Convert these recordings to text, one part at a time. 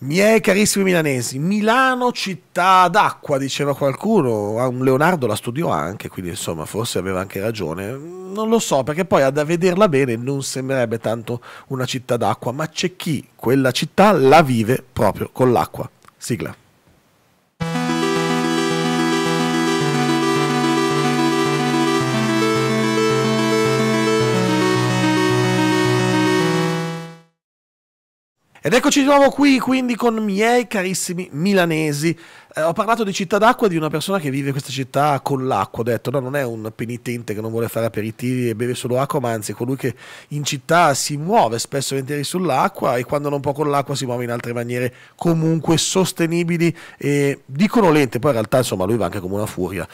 Miei carissimi milanesi, Milano città d'acqua, diceva qualcuno, ah, un Leonardo la studiò anche, quindi insomma forse aveva anche ragione, non lo so perché poi a vederla bene non sembrerebbe tanto una città d'acqua, ma c'è chi quella città la vive proprio con l'acqua. Sigla. Ed eccoci di nuovo qui, quindi, con i miei carissimi milanesi. Eh, ho parlato di città d'acqua e di una persona che vive questa città con l'acqua. Ho detto, no, non è un penitente che non vuole fare aperitivi e beve solo acqua, ma anzi, colui che in città si muove spesso e volentieri sull'acqua e quando non può con l'acqua si muove in altre maniere comunque sostenibili e dicono lente. Poi in realtà, insomma, lui va anche come una furia.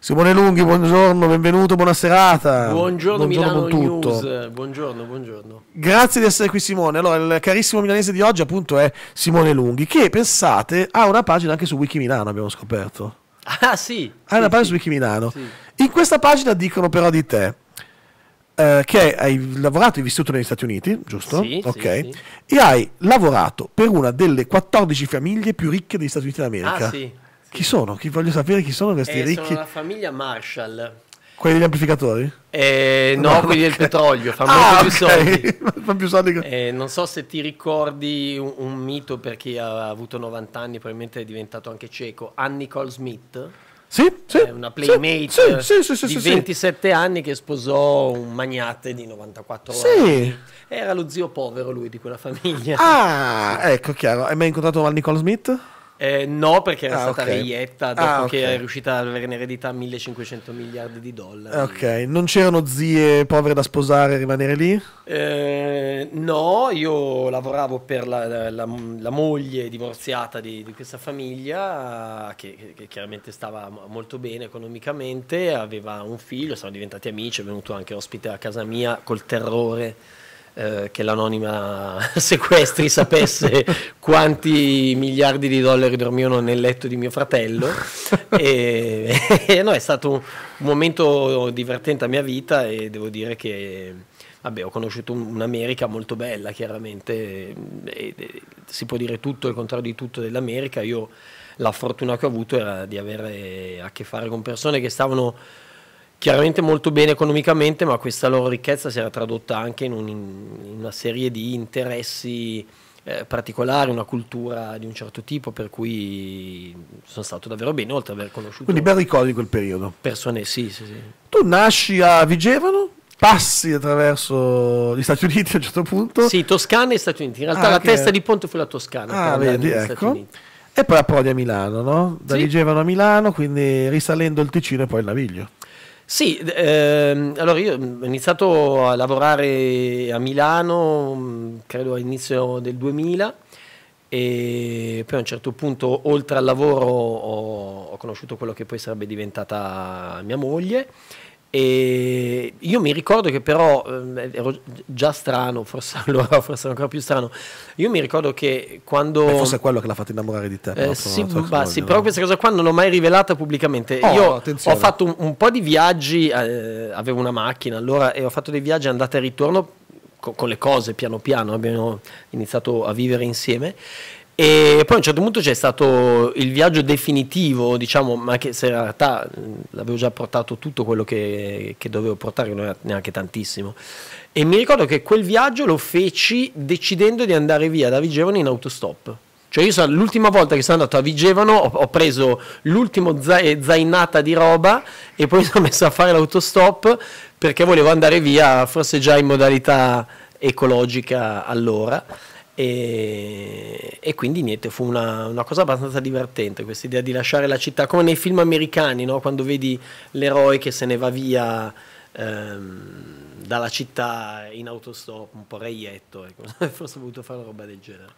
Simone Lunghi, buongiorno, benvenuto, buona serata. Buongiorno, buongiorno Milano tutto. Buongiorno, buongiorno. Grazie di essere qui Simone. Allora, il carissimo milanese di oggi appunto è Simone Lunghi, che pensate ha una pagina anche su Wiki Milano, abbiamo scoperto. Ah sì. Ha sì, una pagina sì. su Wiki Milano. Sì. In questa pagina dicono però di te eh, che hai lavorato e vissuto negli Stati Uniti, giusto? Sì, ok. E hai lavorato per una delle 14 famiglie più ricche degli Stati Uniti d'America. Ah sì. Chi sono? Chi, voglio sapere chi sono questi eh, ricchi. Sono la famiglia Marshall. Quelli degli amplificatori? Eh, no, no, quelli okay. del petrolio, fanno ah, più okay. soldi. più soldi. Eh, non so se ti ricordi un, un, mito per chi ha avuto 90 anni, probabilmente è diventato anche cieco, Annie Nicole Smith. Sì, sì, eh, una playmate sì, sì, sì, di 27 anni che sposò un magnate di 94 anni. Era lo zio povero lui di quella famiglia. Ah, ecco, chiaro. Hai mai incontrato Val Nicole Smith? Eh, no, perché era ah, stata okay. reietta dopo ah, okay. che è riuscita ad avere in eredità 1500 miliardi di dollari. Ok, non c'erano zie povere da sposare e rimanere lì? Eh, no, io lavoravo per la, la, la, la moglie divorziata di, di questa famiglia che, che, che, chiaramente stava molto bene economicamente, aveva un figlio, siamo diventati amici, è venuto anche ospite a casa mia col terrore eh, che l'anonima sequestri sapesse quanti miliardi di dollari dormivano nel letto di mio fratello. e, e, no, è stato un momento divertente a mia vita e devo dire che vabbè, ho conosciuto un'America molto bella, chiaramente, e, e, si può dire tutto il contrario di tutto dell'America. Io la fortuna che ho avuto era di avere a che fare con persone che stavano chiaramente molto bene economicamente, ma questa loro ricchezza si era tradotta anche in, un, in una serie di interessi eh, particolari, una cultura di un certo tipo, per cui sono stato davvero bene, oltre ad aver conosciuto... Quindi ben ricordi quel periodo. Persone, sì, sì, sì. Tu nasci a Vigevano? passi attraverso gli Stati Uniti a un certo punto. Sì, Toscana e Stati Uniti. In realtà ah, la che... testa di ponte fu la Toscana. Ah, vedi, ecco. E poi a Prodi a Milano, no? Da sì. Vigevano a Milano, quindi risalendo il Ticino e poi il Naviglio. Sì, ehm, allora io ho iniziato a lavorare a Milano, credo all'inizio del 2000 e poi a un certo punto oltre al lavoro ho, ho conosciuto quello che poi sarebbe diventata mia moglie e io mi ricordo che però eh, ero già strano, forse allora, forse ancora più strano. Io mi ricordo che quando. Beh, forse è quello che l'ha fatto innamorare di te. Eh, sì, bah, sì, però questa cosa qua non l'ho mai rivelata pubblicamente. Oh, io attenzione. ho fatto un, un, po' di viaggi, eh, avevo una macchina allora e ho fatto dei viaggi andata e ritorno con, con le cose piano piano. Abbiamo iniziato a vivere insieme e poi a un certo punto c'è stato il viaggio definitivo, diciamo, ma che se in realtà l'avevo già portato tutto quello che, che dovevo portare, non era neanche tantissimo. E mi ricordo che quel viaggio lo feci decidendo di andare via da Vigevano in autostop. Cioè io sono, l'ultima volta che sono andato a Vigevano ho, ho preso l'ultimo eh, zainata di roba e poi mi sono messo a fare l'autostop perché volevo andare via, forse già in modalità ecologica allora. E, e, quindi niente, fu una, una cosa abbastanza divertente questa idea di lasciare la città, come nei film americani, no? quando vedi l'eroe che se ne va via ehm, dalla città in autostop, un po' reietto, ecco. forse ho voluto fare una roba del genere.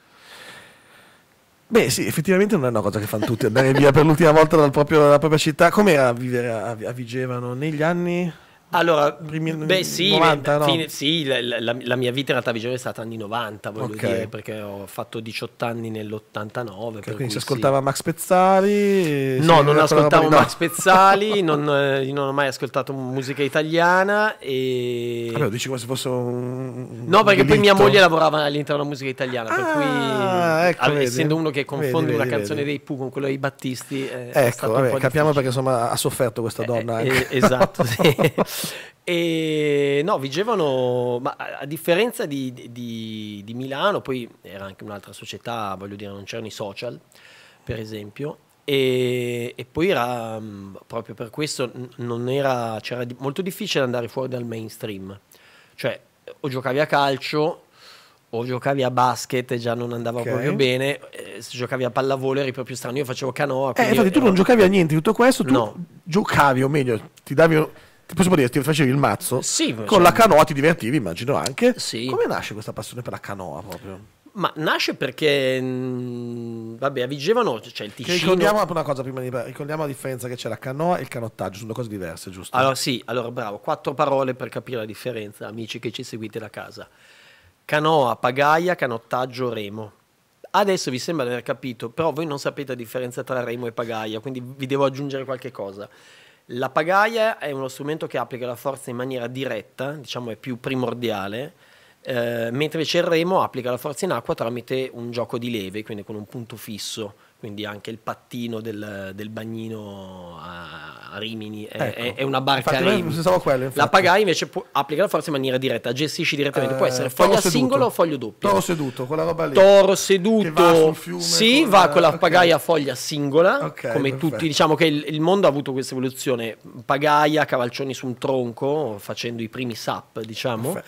Beh, sì, effettivamente non è una cosa che fanno tutti, andare via per l'ultima volta proprio, dalla propria città. Com'era vivere a, a Vigevano negli anni? Allora, primi beh, sì, 90, beh, no? fine, sì la, la, la, mia vita in realtà vigile è stata anni 90, voglio okay. dire, perché ho fatto 18 anni nell'89. Okay, quindi si ascoltava sì. Max Pezzali? No, non ascoltavo Max no. Pezzali, non, eh, non, ho mai ascoltato musica italiana. E... Vabbè, dici come se fosse un... No, perché un poi mia moglie lavorava all'interno della musica italiana, ah, per cui ah, ecco, all, essendo uno che confonde vedi, una vedi, canzone vedi. dei Pooh con quella dei Battisti... Eh, ecco, vabbè, capiamo perché insomma ha sofferto questa eh, donna. Eh, eh, esatto, sì. E no, vigevano, ma a differenza di, di, di, Milano, poi era anche un'altra società, voglio dire, non c'erano i social, per esempio, e, e poi era mm, proprio per questo non era, c'era molto difficile andare fuori dal mainstream, cioè o giocavi a calcio o giocavi a basket e già non andava okay. proprio bene, eh, se giocavi a pallavolo eri proprio strano, io facevo canoa. Eh, infatti tu non giocavi a niente tutto questo, tu no. giocavi o meglio ti davi possiamo dire, ti facevi il mazzo sì, con cioè, la canoa, ti divertivi, immagino anche. Sì. Come nasce questa passione per la canoa proprio? Ma nasce perché, mh, mm, vabbè, a Vigevano c'è il Ticino. Che ricordiamo una cosa prima, di, ricordiamo la differenza che c'è la canoa e il canottaggio, sono due cose diverse, giusto? Allora sì, allora bravo, quattro parole per capire la differenza, amici che ci seguite da casa. Canoa, pagaia, canottaggio, remo. Adesso vi sembra di aver capito, però voi non sapete la differenza tra remo e pagaia, quindi vi devo aggiungere qualche cosa. La pagaia è uno strumento che applica la forza in maniera diretta, diciamo è più primordiale, eh, mentre invece il remo applica la forza in acqua tramite un gioco di leve, quindi con un punto fisso quindi anche il pattino del, del bagnino a, Rimini è, ecco. è, una barca infatti, a Rimini. Quello, la pagai invece pu- applica la forza in maniera diretta, gestisci direttamente, eh, può essere foglia singola o foglio doppio. Toro seduto, quella roba lì. Toro seduto, va fiume, sì, con va con la okay. pagaia foglia singola, okay, come perfetto. tutti, diciamo che il, il, mondo ha avuto questa evoluzione, pagaia, cavalcioni su un tronco, facendo i primi sap, diciamo.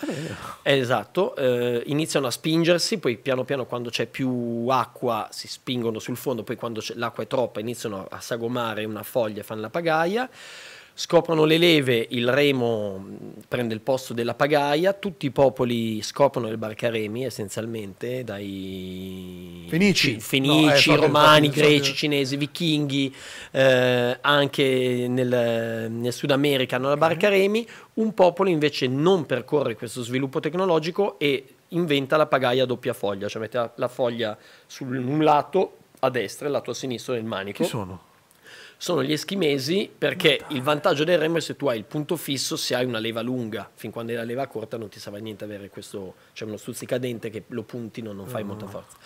Eh, esatto, eh, iniziano a spingersi, poi piano piano quando c'è più acqua si spingono sul fondo fondo, poi quando l'acqua è troppa iniziano a sagomare una foglia e fanno la pagaia scoprono le leve, il remo prende il posto della pagaia, tutti i popoli scoprono il barcaremi essenzialmente, dai fenici, eh, fenici no, romani, greci, cinesi, vichinghi, eh, anche nel, nel, Sud America hanno la barcaremi, un popolo invece non percorre questo sviluppo tecnologico e inventa la pagaia a doppia foglia, cioè mette la, la foglia su un lato a destra e lato a sinistra del manico. Chi sono? sono gli eschimesi perché il vantaggio del remo è se tu hai il punto fisso se hai una leva lunga fin quando hai la leva corta non ti serve a niente avere questo cioè uno stuzzicadente che lo puntino non fai no. Ah. molta forza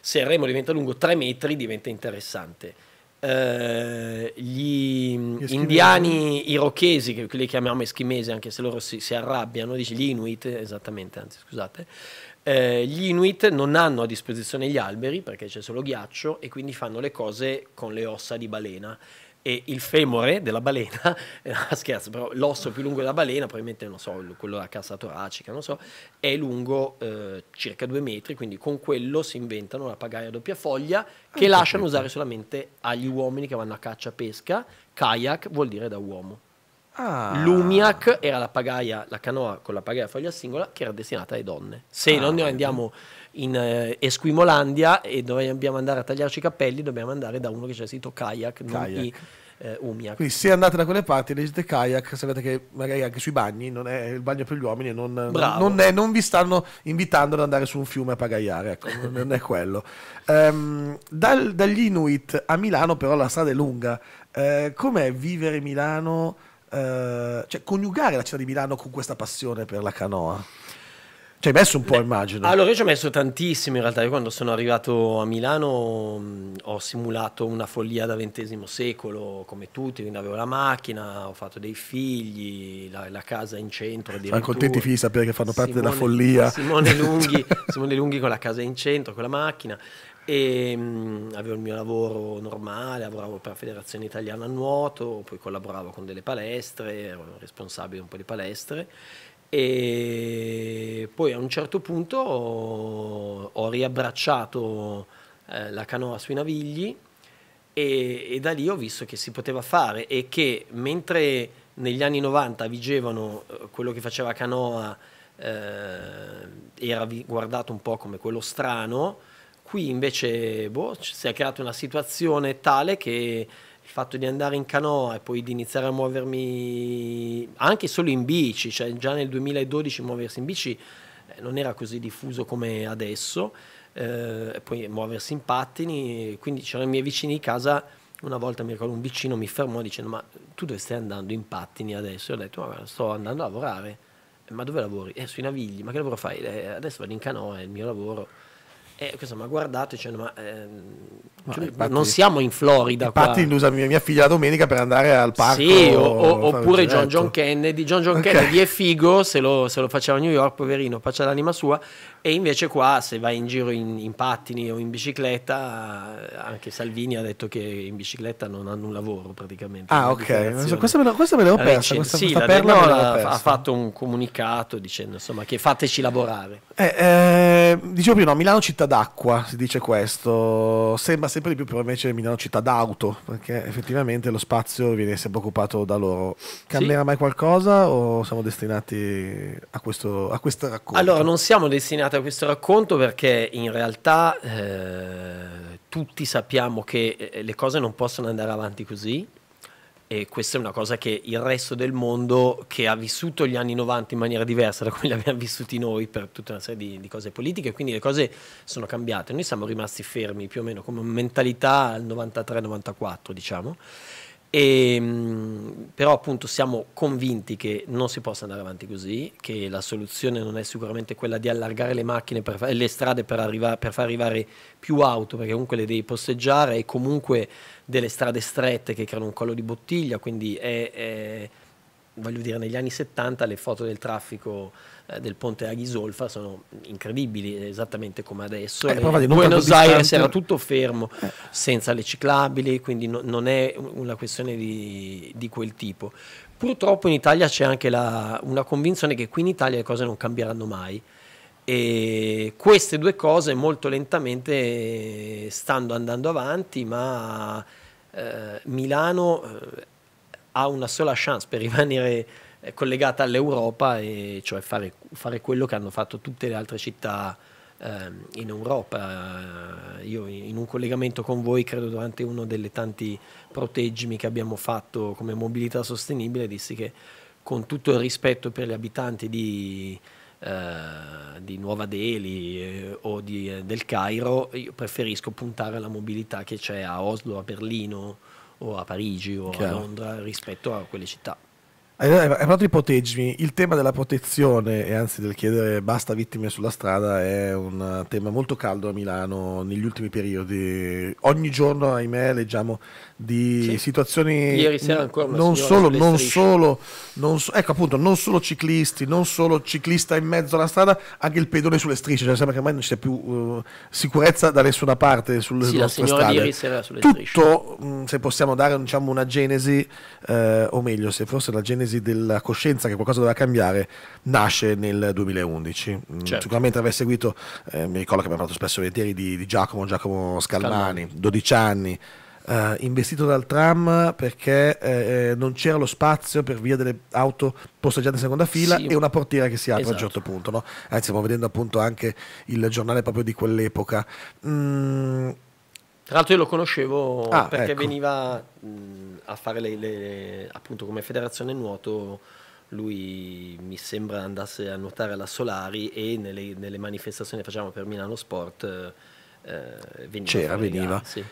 se il remo diventa lungo 3 metri diventa interessante eh, gli, gli indiani irochesi, che li chiamiamo eschimesi anche se loro si, si arrabbiano, dice gli inuit, esattamente, anzi scusate, eh, gli inuit non hanno a disposizione gli alberi perché c'è solo ghiaccio e quindi fanno le cose con le ossa di balena e il femore della balena, eh, ah, scherzo, però l'osso più lungo della balena, probabilmente non so, quello della cassa toracica, non so, è lungo eh, circa due metri, quindi con quello si inventano la pagaia a doppia foglia che ah, lasciano usare solamente agli uomini che vanno a caccia, pesca, kayak vuol dire da uomo. Ah. L'umiac era la pagaia, la canoa con la pagaia a foglia singola che era destinata alle donne. Se ah, non ne andiamo in eh, Esquimolandia e dobbiamo andare a tagliarci i capelli, dobbiamo andare da uno che c'è il sito Kayak, kayak. I, eh, umiak. Quindi se andate da quelle parti, leggete Kayak, sapete che magari anche sui bagni non è il bagno per gli uomini e non, non, è, non vi stanno invitando ad andare su un fiume a pagaiare, ecco, non è quello. Um, dal, dagli Inuit a Milano però la strada è lunga. Uh, com'è vivere Milano? Uh, cioè coniugare la città di Milano con questa passione per la canoa? Ci hai messo un po', Beh, immagino. Allora, io ci ho messo tantissimo in realtà. Io quando sono arrivato a Milano mh, ho simulato una follia da XX secolo, come tutti, quindi avevo la macchina, ho fatto dei figli, la, la casa in centro. Sono contenti di sapere che fanno parte Simone, della follia. Simone Lunghi, Simone Lunghi con la casa in centro, con la macchina. E, mh, avevo il mio lavoro normale, lavoravo per la Federazione Italiana a Nuoto, poi collaboravo con delle palestre, ero responsabile di un po' di palestre e poi a un certo punto ho, ho riabbracciato eh, la canoa sui navigli e, e, da lì ho visto che si poteva fare e che mentre negli anni 90 vigevano eh, quello che faceva canoa eh, era guardato un po' come quello strano, qui invece boh, si è creata una situazione tale che il fatto di andare in canoa e poi di iniziare a muovermi anche solo in bici, cioè già nel 2012 muoversi in bici eh, non era così diffuso come adesso, eh, poi muoversi in pattini, quindi c'erano i miei vicini di casa, una volta mi ricordo un vicino mi fermò dicendo ma tu dove stai andando in pattini adesso? E ho detto ma sto andando a lavorare, eh, ma dove lavori? Eh, sui navigli, ma che lavoro fai? Eh, adesso vado in canoa, è il mio lavoro. Eh, questo, ma guardate, dicendo: cioè, ma, ehm, ma cioè, infatti, non siamo in Florida. Infatti, qua. usa mia, mia, figlia la domenica per andare al parco. Sì, o, o, oppure John John Kennedy. John John okay. Kennedy è figo se lo, se lo, faceva a New York, poverino, faccia l'anima sua. E invece, qua se vai in giro in, in, pattini o in bicicletta, anche Salvini ha detto che in bicicletta non hanno un lavoro praticamente. Ah, ok. Questa me, l'avevo persa. Questa, sì, questa perla ha, persa. ha fatto un comunicato dicendo insomma che fateci lavorare. Eh, eh, dicevo prima, no, Milano città d'acqua, si dice questo, sembra sempre di più però invece Milano città d'auto, perché effettivamente lo spazio viene sempre occupato da loro. Cambierà sì. mai qualcosa o siamo destinati a questo, a questo racconto? Allora, non siamo destinati a questo racconto perché in realtà eh, tutti sappiamo che eh, le cose non possono andare avanti così e questa è una cosa che il resto del mondo, che ha vissuto gli anni 90 in maniera diversa da come li abbiamo vissuti noi per tutta una serie di, di cose politiche, quindi le cose sono cambiate. Noi siamo rimasti fermi più o meno come mentalità al 93-94, diciamo. E, ehm, però appunto siamo convinti che non si possa andare avanti così, che la soluzione non è sicuramente quella di allargare le macchine per, le strade per, arriva, per far arrivare più auto, perché comunque le devi posteggiare e comunque delle strade strette che creano un collo di bottiglia, quindi è, è, voglio dire negli anni 70 le foto del traffico eh, del ponte Aghisolfa sono incredibili, esattamente come adesso. Eh, provate, Buenos Aires era tutto fermo, eh. senza le ciclabili, quindi no, non è una questione di, di quel tipo. Purtroppo in Italia c'è anche la, una convinzione che qui in Italia le cose non cambieranno mai. E queste due cose molto lentamente eh, stanno andando avanti, ma eh, Milano eh, ha una sola chance per rimanere collegata all'Europa, e cioè fare, fare, quello che hanno fatto tutte le altre città ehm, in Europa. Io in un collegamento con voi, credo durante uno delle tanti proteggimi che abbiamo fatto come mobilità sostenibile, dissi che con tutto il rispetto per gli abitanti di, eh, di Nuova Delhi eh, o di, eh, del Cairo, io preferisco puntare alla mobilità che c'è a Oslo, a Berlino o a Parigi o Chiaro. a Londra rispetto a quelle città. Hai eh, parlato eh, di proteggermi, il tema della protezione e anzi del chiedere basta vittime sulla strada è un eh, tema molto caldo a Milano negli ultimi periodi. Ogni giorno, ahimè, leggiamo di sì. situazioni... Ieri sera ancora una non solo, non solo, non so, ecco appunto, non solo ciclisti, non solo ciclista in mezzo alla strada, anche il pedone sulle strisce, cioè sembra che ormai non ci sia più uh, sicurezza da nessuna parte sulle sì, nostre strade. Ieri sera sulle Tutto, strisce. Mm, se possiamo dare diciamo, una genesi, eh, o meglio, se fosse la genesi crisi della coscienza che qualcosa doveva cambiare nasce nel 2011. Mm, certo. Sicuramente aver seguito, eh, mi ricordo che abbiamo parlato spesso di, di, Giacomo, Giacomo Scalmani, 12 anni. Eh, investito dal tram perché eh, eh, non c'era lo spazio per via delle auto posteggiate in seconda fila sì, e una portiera che si apre esatto. a un esatto. certo punto. No? Anzi, stiamo vedendo appunto anche il giornale proprio di quell'epoca. Mm, tra l'altro io lo conoscevo ah, perché ecco. veniva mh, a fare le, le, appunto come federazione nuoto, lui mi sembra andasse a nuotare alla Solari e nelle, nelle manifestazioni che facciamo per Milano Sport eh, eh veniva. C'era, veniva. Gare, sì.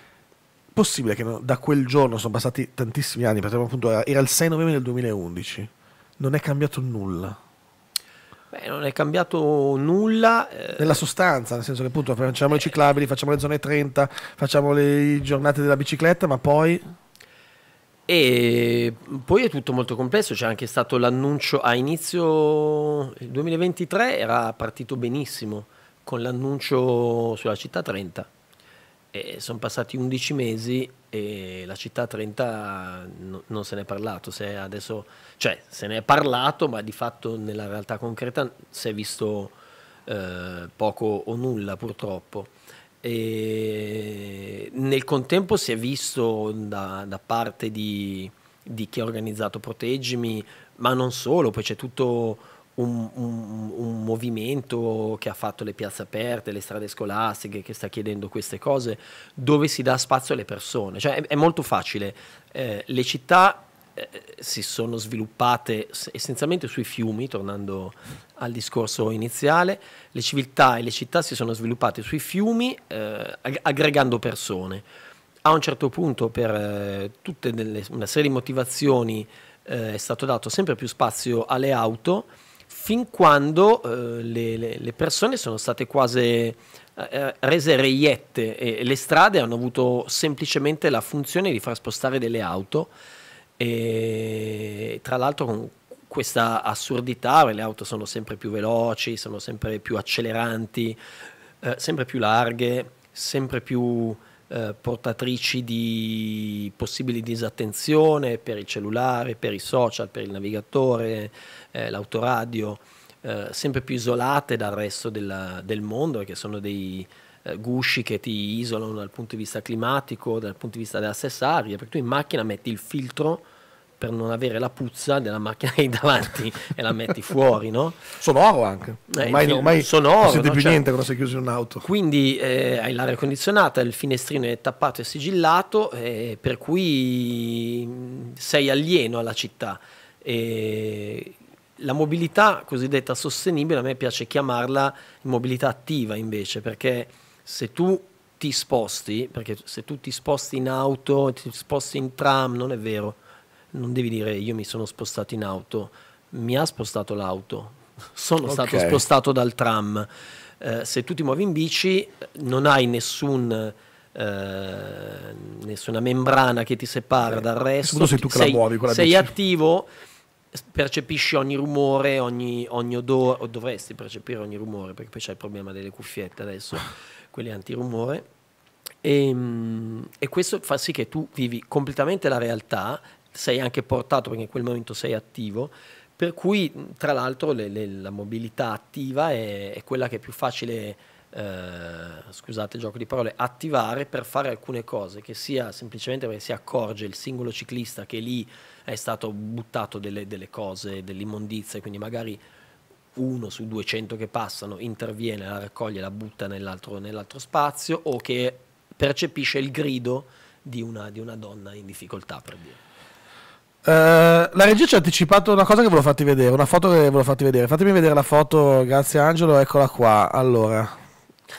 Possibile che da quel giorno sono passati tantissimi anni, perché appunto era il 6 novembre del 2011, non è cambiato nulla Beh, non è cambiato nulla. Eh. Nella sostanza, nel senso che appunto facciamo eh. i ciclabili, facciamo le zone 30, facciamo le giornate della bicicletta, ma poi... E poi è tutto molto complesso, c'è anche stato l'annuncio a inizio 2023, era partito benissimo con l'annuncio sulla città 30 sono passati 11 mesi e la città 30 no, non se ne è parlato, se adesso, cioè se ne è parlato ma di fatto nella realtà concreta si è visto eh, poco o nulla purtroppo. E nel contempo si è visto da, da parte di, di, chi ha organizzato Proteggimi, ma non solo, poi c'è tutto un, un, un, movimento che ha fatto le piazze aperte, le strade scolastiche, che sta chiedendo queste cose, dove si dà spazio alle persone. Cioè, è, è, molto facile. Eh, le città eh, si sono sviluppate essenzialmente sui fiumi, tornando al discorso iniziale, le civiltà e le città si sono sviluppate sui fiumi eh, aggregando persone. A un certo punto, per eh, tutta una serie di motivazioni, eh, è stato dato sempre più spazio alle auto fin quando eh, le, le, le, persone sono state quasi eh, eh, rese reiette e le strade hanno avuto semplicemente la funzione di far spostare delle auto e tra l'altro con questa assurdità, le auto sono sempre più veloci, sono sempre più acceleranti, eh, sempre più larghe, sempre più eh, portatrici di possibili disattenzione per il cellulare, per i social, per il navigatore, eh, l'autoradio, eh, sempre più isolate dal resto della, del mondo, che sono dei eh, gusci che ti isolano dal punto di vista climatico, dal punto di vista della stessa aria, perché tu in macchina metti il filtro per non avere la puzza della macchina che hai davanti e la metti fuori, no? Sonoro anche. Ormai, eh, ormai sonoro, non siete no? più cioè, niente quando sei chiuso in un'auto. Quindi eh, hai l'aria condizionata, il finestrino è tappato e sigillato, eh, per cui sei alieno alla città. E la mobilità cosiddetta sostenibile, a me piace chiamarla mobilità attiva invece, perché se tu ti sposti, perché se tu ti sposti in auto, ti sposti in tram, non è vero non devi dire io mi sono spostato in auto, mi ha spostato l'auto, sono okay. stato spostato dal tram. Eh, se tu ti muovi in bici non hai nessun... Eh, nessuna membrana che ti separa okay. dal resto, se tu sei, muovi, sei bici. attivo, percepisci ogni rumore, ogni, ogni odore, o dovresti percepire ogni rumore, perché poi c'è il problema delle cuffiette adesso, quelle antirumore. E, ehm, e questo fa sì che tu vivi completamente la realtà sei anche portato perché in quel momento sei attivo, per cui tra l'altro le, le, la mobilità attiva è, è, quella che è più facile, eh, scusate gioco di parole, attivare per fare alcune cose, che sia semplicemente perché si accorge il singolo ciclista che lì è stato buttato delle, delle cose, delle immondizie, quindi magari uno su 200 che passano interviene, la raccoglie, la butta nell'altro, nell'altro spazio o che percepisce il grido di una, di una donna in difficoltà per dire. Eh, la regia ci ha anticipato una cosa che ve l'ho fatti vedere, una foto che ve l'ho fatti vedere. Fatemi vedere la foto, grazie Angelo, eccola qua. Allora,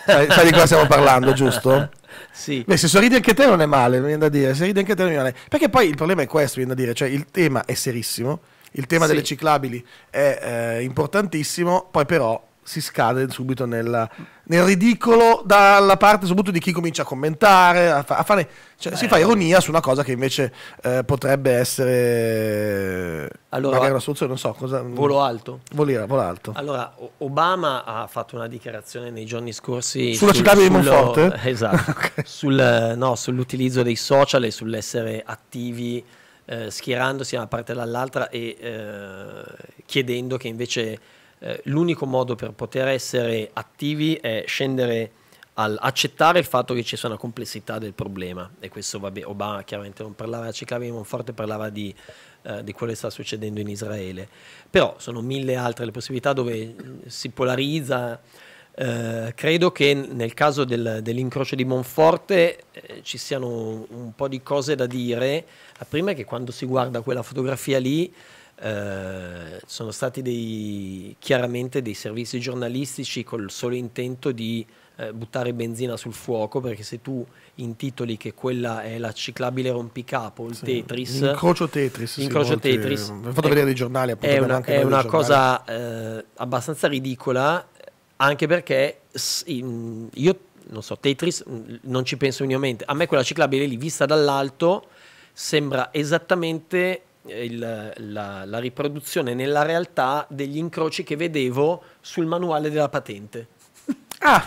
sai, sai di cosa stiamo parlando, giusto? Sì. Beh, se sorridi anche te non è male, mi viene da dire. Se ridi anche te non è male. Perché poi il problema è questo, mi viene da dire, cioè il tema è serissimo, il tema sì. delle ciclabili è eh, importantissimo, poi però si scade subito nella, nel ridicolo dalla parte soprattutto di chi comincia a commentare, a, fa, a fare, cioè, Beh, si fa ironia su una cosa che invece eh, potrebbe essere allora, magari una soluzione, non so cosa, mm, Volo alto. Volire, volo alto. Allora, Obama ha fatto una dichiarazione nei giorni scorsi sulla sul, città di Monforte, esatto, okay. sul, no, sull'utilizzo dei social e sull'essere attivi eh, schierandosi da una parte dall'altra e eh, chiedendo che invece eh, l'unico modo per poter essere attivi è scendere accettare il fatto che ci sia una complessità del problema e questo vabbè Obama chiaramente non parlava a Ciclavi Monforte parlava di, eh, di, quello che sta succedendo in Israele però sono mille altre le possibilità dove mm, si polarizza eh, credo che nel caso del, dell'incrocio di Monforte eh, ci siano un po' di cose da dire la prima è che quando si guarda quella fotografia lì eh, sono stati dei, chiaramente dei servizi giornalistici col solo intento di eh, buttare benzina sul fuoco perché se tu intitoli che quella è la ciclabile rompicapo, il sì, Tetris, incrocio Tetris, incrocio sì, Tetris, volte, fatto è, vedere dei giornali appunto, è una, è una cosa eh, abbastanza ridicola anche perché io non so, Tetris mm, non ci penso minimamente. A me quella ciclabile lì vista dall'alto sembra esattamente il, la, la riproduzione nella realtà degli incroci che vedevo sul manuale della patente. Ah!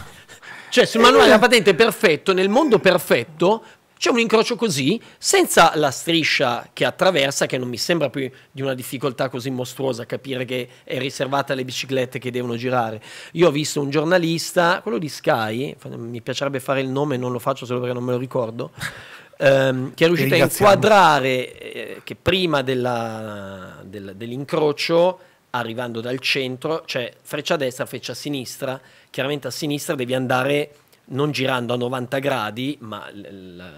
Cioè, sul manuale della eh. patente perfetto, nel mondo perfetto, c'è un incrocio così, senza la striscia che attraversa, che non mi sembra più di una difficoltà così mostruosa capire che è riservata alle biciclette che devono girare. Io ho visto un giornalista, quello di Sky, mi piacerebbe fare il nome, non lo faccio solo perché non me lo ricordo, ehm, che è riuscito a inquadrare eh, che prima della, del, dell'incrocio arrivando dal centro, cioè freccia a destra, freccia a sinistra, chiaramente a sinistra devi andare non girando a 90 gradi, ma la,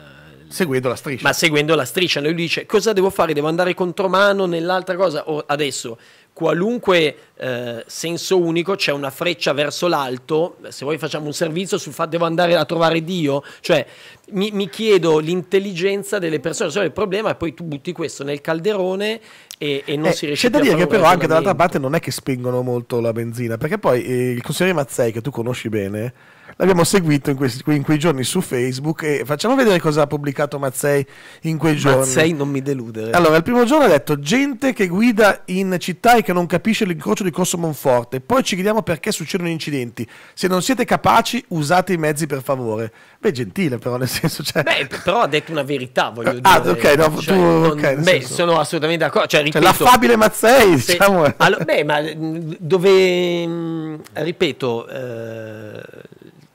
seguendo la striscia. Ma seguendo la striscia, lui dice cosa devo fare? Devo andare contromano nell'altra cosa? O adesso qualunque eh, senso unico c'è una freccia verso l'alto, se voi facciamo un servizio sul fatto devo andare a trovare Dio, cioè mi, mi chiedo l'intelligenza delle persone, solo cioè, il problema è poi tu butti questo nel calderone e, e non eh, si riesce a C'è da dire che però anche dall'altra parte non è che spingono molto la benzina, perché poi eh, il consigliere Mazzei che tu conosci bene l'abbiamo seguito in, questi, in, quei giorni su Facebook e facciamo vedere cosa ha pubblicato Mazzei in quei giorni. Mazzei non mi deludere. Allora, il primo giorno ha detto gente che guida in città e che non capisce l'incrocio di Corso Monforte, poi ci chiediamo perché succedono incidenti. Se non siete capaci usate i mezzi per favore. Beh, gentile però nel senso... Cioè... Beh, però ha detto una verità, voglio ah, dire. Ah, ok, no, cioè, tu, non, okay, beh, senso. sono assolutamente d'accordo. Cioè, cioè ripeto, cioè, l'affabile Mazzei, se, diciamo. Allora, beh, ma mm, dove, mm, ripeto... Eh,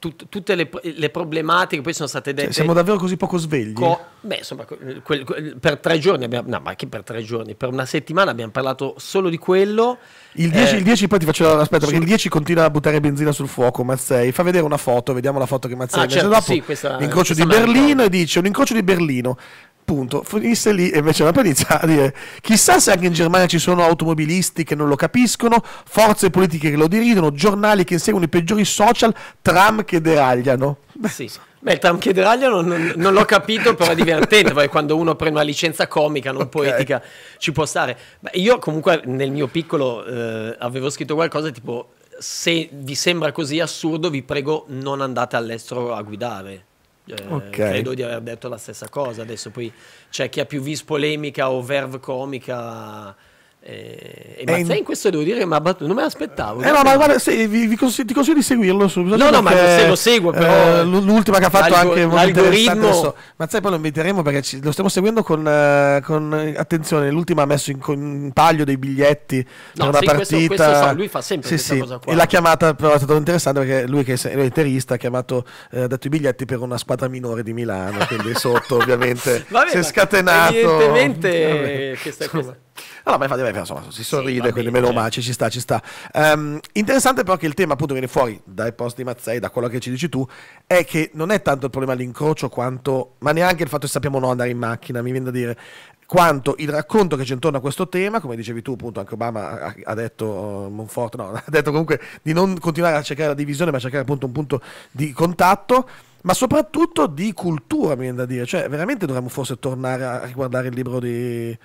tut, tutte le, le, problematiche poi sono state dette. Cioè, siamo davvero così poco svegli? Co, beh, insomma, quel, quel, per tre giorni abbiamo, no, ma che per tre giorni, per una settimana abbiamo parlato solo di quello. Il 10, eh, il 10 poi ti faccio aspetta, su, perché il 10 continua a buttare benzina sul fuoco. Mazzei, fa vedere una foto, vediamo la foto che Mazzei ah, certo, dopo. Sì, questa, l'incrocio questa di Berlino e dice un incrocio di Berlino appunto finisse lì e invece la perizia a dire chissà se anche in Germania ci sono automobilisti che non lo capiscono, forze politiche che lo diridono, giornali che inseguono i peggiori social, tram che deragliano. Sì. Beh, il tram che deragliano non, non, non, l'ho capito, però è divertente, perché quando uno prende una licenza comica, non okay. poetica, ci può stare. Beh, io comunque nel mio piccolo eh, avevo scritto qualcosa tipo, se vi sembra così assurdo, vi prego non andate all'estero a guidare. Eh, okay. Credo di aver detto la stessa cosa. Adesso poi c'è chi ha più vis polemica o verve comica eh, e eh, Mazzei in... in... questo devo dire che mi ha battuto, non me l'aspettavo. Eh, no, ma guarda, se, vi, vi consiglio, ti consiglio di seguirlo subito. No, no, ma se lo seguo eh, però. Eh, l'ultima che ha fatto L'algo, anche l'algoritmo. Mazzei poi lo inviteremo perché ci, lo stiamo seguendo con, uh, con, attenzione. L'ultima ha messo in, in paglio dei biglietti no, per una questo, partita. Questo so, lui fa sempre sì, sì. cosa qua. E l'ha chiamata però è stato interessante perché lui che è, lui è ha chiamato, ha dato i biglietti per una squadra minore di Milano, quindi sotto ovviamente Vabbè, si è scatenato. Evidentemente questa cosa. Allora, ma infatti, insomma, si sorride, sì, quindi bene, meno eh. male, ci sta, ci sta. Um, interessante però che il tema appunto viene fuori dai post di Mazzei, da quello che ci dici tu, è che non è tanto il problema l'incrocio quanto, ma neanche il fatto che sappiamo no andare in macchina, mi viene da dire, quanto il racconto che c'è intorno a questo tema, come dicevi tu appunto, anche Obama ha, detto, uh, eh, Monfort, no, ha detto comunque di non continuare a cercare la divisione, ma cercare appunto un punto di contatto ma soprattutto di cultura, mi viene da dire. Cioè, veramente dovremmo forse tornare a riguardare il libro di,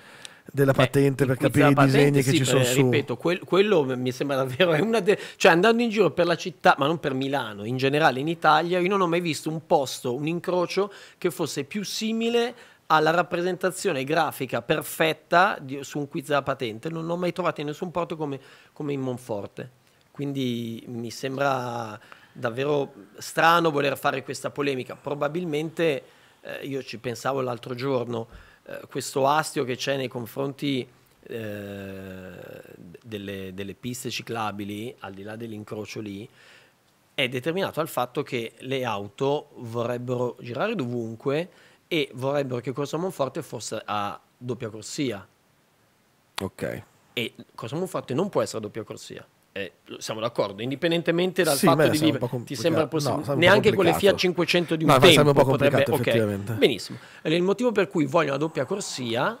della patente Beh, per capire i disegni patente, che ci sono ripeto, eh, su. Ripeto, quel, quello mi sembra davvero una de- cioè andando in giro per la città, ma non per Milano, in generale in Italia, io non ho mai visto un posto, un incrocio che fosse più simile alla rappresentazione grafica perfetta di, su un quiz della patente. Non l'ho mai trovato in nessun porto come, come in Monforte. Quindi mi sembra davvero strano voler fare questa polemica. Probabilmente eh, io ci pensavo l'altro giorno eh, questo astio che c'è nei confronti eh, delle, delle, piste ciclabili, al di là dell'incrocio lì, è determinato dal fatto che le auto vorrebbero girare dovunque e vorrebbero che Corsa Monforte fosse a doppia corsia. Ok. E Corsa Monforte non può essere a doppia corsia eh, siamo d'accordo, indipendentemente dal sì, fatto di vivere, ti sembra possibile, no, neanche con le Fiat 500 di un no, tempo, un po potrebbe, okay. benissimo, il motivo per cui voglio una doppia corsia,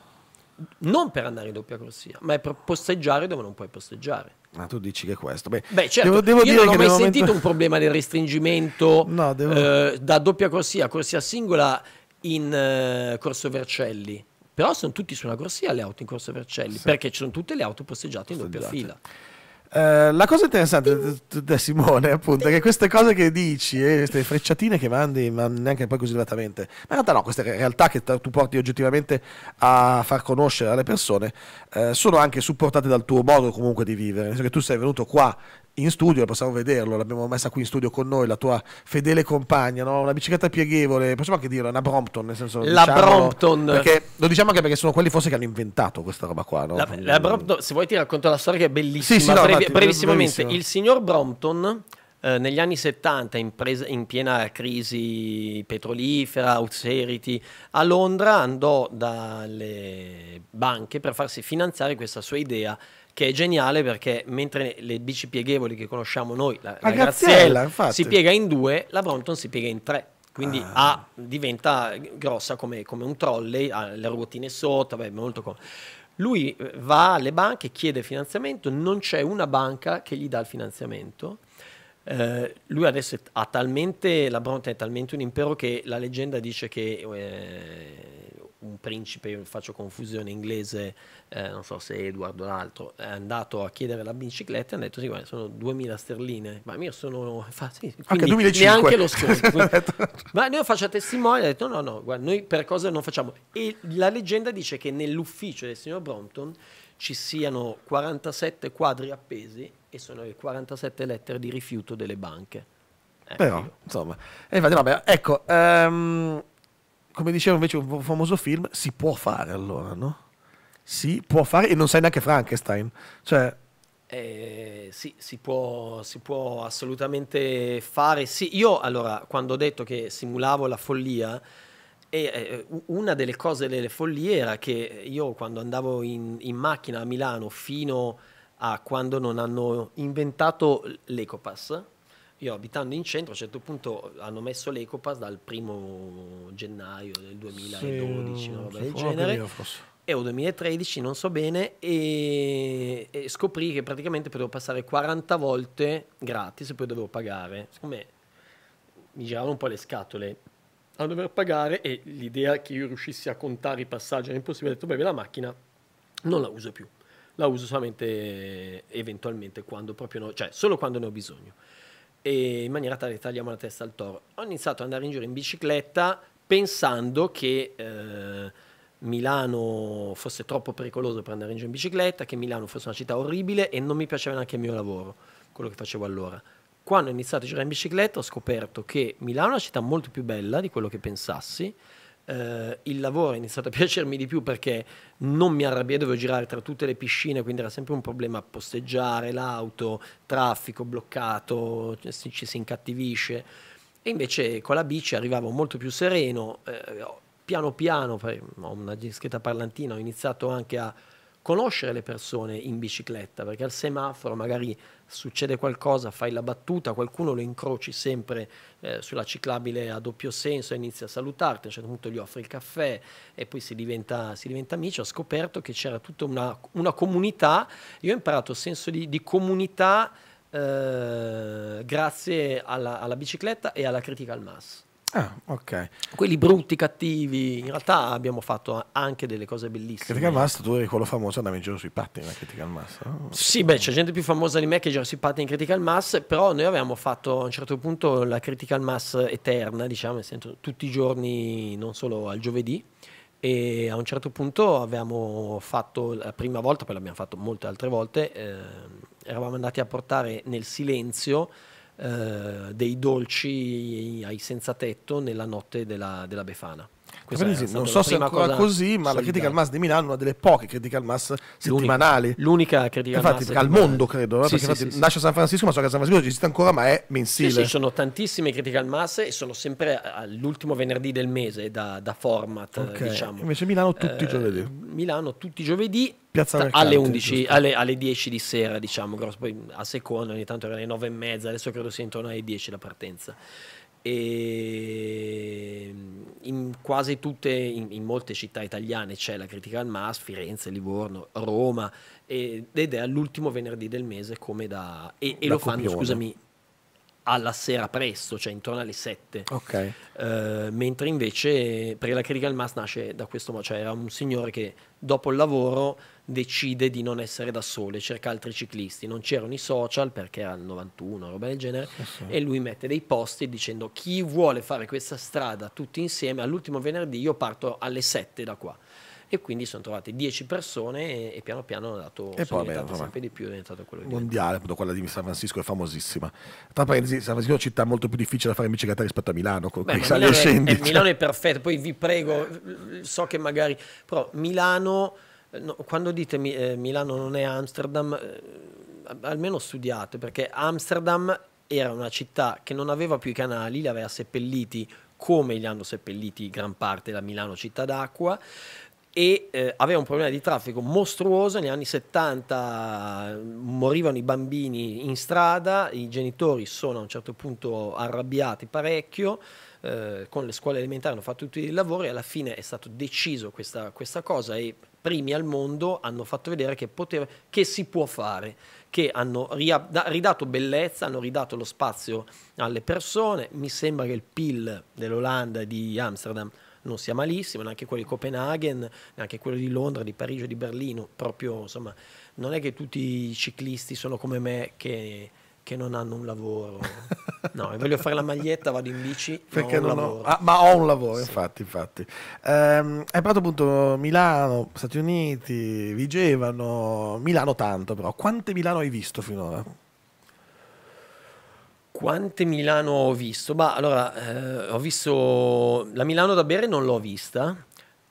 non per andare in doppia corsia, ma è per posteggiare dove non puoi posteggiare. Ma tu dici che è questo. Beh, Beh certo, devo, devo io non ho mai momento... sentito un problema del restringimento no, devo... eh, da doppia corsia a corsia singola in eh, Corso Vercelli. Però sono tutti su una corsia le auto in Corso Vercelli, sì. perché ci sono tutte le auto posteggiate in doppia fila. Eh, la cosa interessante da Simone appunto è che queste cose che dici eh, queste frecciatine che mandi ma neanche poi così esattamente, ma in realtà no queste realtà che tu porti oggettivamente a far conoscere alle persone eh, sono anche supportate dal tuo modo comunque di vivere nel senso che tu sei venuto qua in studio, possiamo vederlo, l'abbiamo messa qui in studio con noi, la tua fedele compagna, no? una bicicletta pieghevole, possiamo anche dirla, una Brompton, nel senso... La diciamo, Brompton! Perché, lo diciamo anche perché sono quelli forse che hanno inventato questa roba qua, no? La, la Brompton, se vuoi ti racconto la storia che è bellissima, sì, sì, no, brevi, infatti, brevissimamente, brevissimo. il signor Brompton... Eh, negli anni 70, in, presa, in, piena crisi petrolifera, austerity, a Londra andò dalle banche per farsi finanziare questa sua idea che è geniale perché mentre le bici pieghevoli che conosciamo noi, la, la, la ah, Graziella, Graziella si piega in due, la Brompton si piega in tre. Quindi ah. ha, diventa grossa come, come, un trolley, ha le ruotine sotto, beh, molto comodo. Lui eh, va alle banche, chiede finanziamento, non c'è una banca che gli dà il finanziamento. Eh, lui adesso ha talmente, la Bronte è talmente un impero che la leggenda dice che eh, un principe, faccio confusione inglese, eh, non so se Edward o l'altro, è andato a chiedere la bicicletta e ha detto sì, guarda, sono 2000 sterline, ma io sono... Fa, sì, Anche Neanche lo sconto. ma noi faccio testimone, ha detto no, no, guarda, noi per cosa non facciamo. E la leggenda dice che nell'ufficio del signor Brompton ci siano 47 quadri appesi e sono le 47 lettere di rifiuto delle banche. Eh, Però, insomma, e infatti, vabbè, ecco, um, come diceva invece un famoso film, si può fare allora, no? Si può fare e non sai neanche Frankenstein. Cioè, eh, sì, si può, si può, assolutamente fare. Sì, io allora, quando ho detto che simulavo la follia, eh, una delle cose delle follie era che io quando andavo in, in macchina a Milano fino a quando non hanno inventato l'Ecopass, io abitando in centro, a un certo punto hanno messo l'Ecopass dal primo gennaio del 2012, una roba del genere. E o 2013, non so bene, e, e scoprì che praticamente potevo passare 40 volte gratis e poi dovevo pagare. Siccome mi giravano un po' le scatole a dover pagare e l'idea che io riuscissi a contare i passaggi era impossibile, ho detto beh, la macchina non la uso più, la uso solamente eventualmente quando proprio no, cioè solo quando ne ho bisogno e in maniera tale che tagliamo la testa al toro. Ho iniziato ad andare in giro in bicicletta pensando che eh, Milano fosse troppo pericoloso per andare in giro in bicicletta, che Milano fosse una città orribile e non mi piaceva neanche il mio lavoro, quello che facevo allora. Quando ho iniziato a girare in bicicletta ho scoperto che Milano è una città molto più bella di quello che pensassi, eh, il lavoro è iniziato a piacermi di più perché non mi arrabbiavo, dovevo girare tra tutte le piscine, quindi era sempre un problema posteggiare, l'auto, traffico bloccato, ci, ci si incattivisce. E invece con la bici arrivavo molto più sereno, eh, piano piano, ho una discreta parlantina, ho iniziato anche a conoscere le persone in bicicletta, perché al semaforo magari succede qualcosa, fai la battuta, qualcuno lo incroci sempre eh, sulla ciclabile a doppio senso e inizia a salutarti, a un certo punto gli offri il caffè e poi si diventa, si diventa amici. Ho scoperto che c'era tutta una, una, comunità, io ho imparato il senso di, di comunità eh, grazie alla, alla bicicletta e alla critical mass Ah, ok. Quelli brutti, cattivi. In realtà abbiamo fatto anche delle cose bellissime. Critical Master, tu eri quello famoso, andavi in giro sui pattini da Critical Mass. No? Sì, beh, c'è gente più famosa di me che gira sui pattini in Critical Mass, però noi avevamo fatto a un certo punto la Critical Mass eterna, diciamo, nel tutti i giorni, non solo al giovedì. E a un certo punto avevamo fatto la prima volta, poi l'abbiamo fatto molte altre volte, eh, eravamo andati a portare nel silenzio eh, dei dolci ai senza tetto nella notte della, della Befana. Quindi, non so se è ancora così, ma solidale. la critica al MAS di Milano è una delle poche critiche al MAS settimanali. L'unica, critica infatti, al MAS. al mondo, credo. Eh, sì, perché sì, sì, nasce a San Francisco, ma so che a San Francisco esiste ancora, ma è mensile. Sì, ci sono tantissime critiche al MAS e sono sempre all'ultimo venerdì del mese da, da format. Okay. Diciamo. Invece Milano tutti i eh, giovedì. Milano tutti i giovedì Piazza del alle, 11, alle, alle, 10 di sera, diciamo, grosso. poi a seconda ogni tanto era alle 9 e mezza, adesso credo sia intorno alle 10 la partenza. E mm, in quasi tutte, in, in molte città italiane c'è la Critical al Firenze, Livorno, Roma, e, ed è all'ultimo venerdì del mese come da... e, e lo copione. fanno, scusami, alla sera presto, cioè intorno alle 7. Okay. Uh, mentre invece, perché la Critical al nasce da questo modo, cioè era un signore che dopo il lavoro decide di non essere da sole, cerca altri ciclisti. Non c'erano i social perché era il 91, roba del genere, sì, sì. e lui mette dei post dicendo chi vuole fare questa strada tutti insieme, all'ultimo venerdì io parto alle 7 da qua e quindi sono trovate 10 persone e, e, piano piano hanno dato e poi, beh, sempre di più è diventato quello di mondiale appunto quella di San Francisco è famosissima tra parentesi San Francisco è una città molto più difficile da fare in bicicletta rispetto a Milano con beh, Milano, è, è, Milano è perfetto poi vi prego so che magari però Milano eh, no, quando dite eh, Milano non è Amsterdam, eh, almeno studiate, perché Amsterdam era una città che non aveva più i canali, li aveva seppelliti come li hanno seppelliti gran parte la Milano città d'acqua e eh, aveva un problema di traffico mostruoso, negli anni 70 eh, morivano i bambini in strada, i genitori sono a un certo punto arrabbiati parecchio, eh, con le scuole elementari hanno fatto tutti i lavori, e alla fine è stato deciso questa, questa cosa e primi al mondo hanno fatto vedere che, poteva, che si può fare, che hanno ridato bellezza, hanno ridato lo spazio alle persone. Mi sembra che il PIL dell'Olanda e di Amsterdam non sia malissimo, neanche quello di Copenaghen, neanche quello di Londra, di Parigi, di Berlino, proprio insomma, non è che tutti i ciclisti sono come me che che non hanno un lavoro. No, voglio fare la maglietta, vado in bici. Perché non ho, ah, ma ho un lavoro, sì. infatti, infatti. Ehm, hai parlato appunto Milano, Stati Uniti, Vigevano, Milano tanto però. Quante Milano hai visto finora? Quante Milano ho visto? Bah, allora, eh, ho visto la Milano da bere non l'ho vista.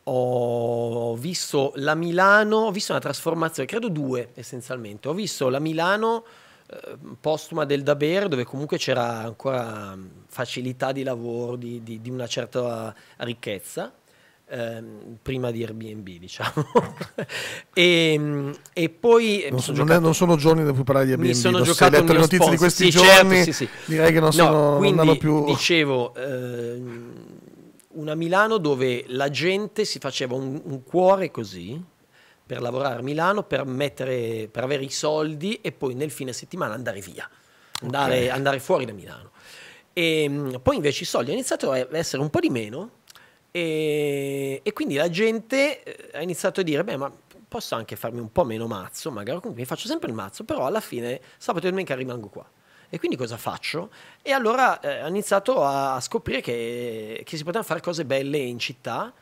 Ho visto la Milano, ho visto una trasformazione, credo due essenzialmente. Ho visto la Milano Ehm, postuma del Daber dove comunque c'era ancora mm, facilità di lavoro di, di, di una certa ricchezza ehm, prima di Airbnb diciamo e, mm, e, poi eh, non, so, non, è, non, sono giorni da cui parlare di Airbnb mi sono giocato se hai letto le notizie sponsor. di questi sì, certo, giorni certo, sì, sì. direi che non, sono, no, quindi, non più dicevo ehm, una Milano dove la gente si faceva un, un cuore così per lavorare a Milano, per, mettere, per avere i soldi e poi nel fine settimana andare via, andare, okay. andare fuori da Milano. E, ehm, poi invece i soldi hanno iniziato a essere un po' di meno e, e quindi la gente eh, ha iniziato a dire, beh ma posso anche farmi un po' meno mazzo, magari comunque mi faccio sempre il mazzo, però alla fine sabato e domenica rimango qua. E quindi cosa faccio? E allora eh, ho iniziato a, scoprire che, che si potevano fare cose belle in città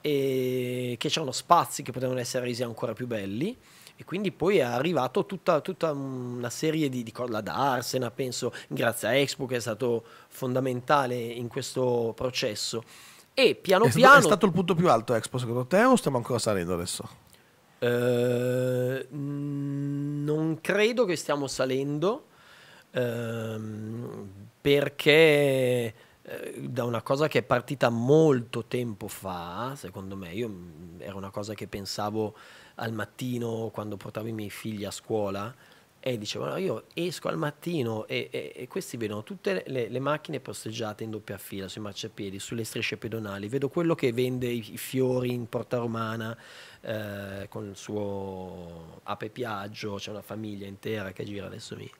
e che c'erano spazi che potevano essere resi ancora più belli e quindi poi è arrivato tutta, tutta una serie di, di colla d'Arsena, penso grazie a Expo che è stato fondamentale in questo processo e piano è piano... Stato, è stato il punto più alto Expo secondo te o stiamo ancora salendo adesso? Eh, non credo che stiamo salendo ehm, perché eh, da una cosa che è partita molto tempo fa, secondo me, io mm, era una cosa che pensavo al mattino quando portavo i miei figli a scuola e dicevo no, io esco al mattino e, e, e questi vedono tutte le, le, macchine posteggiate in doppia fila sui marciapiedi, sulle strisce pedonali, vedo quello che vende i, fiori in Porta Romana eh, con il suo ape Piaggio, c'è una famiglia intera che gira adesso mi...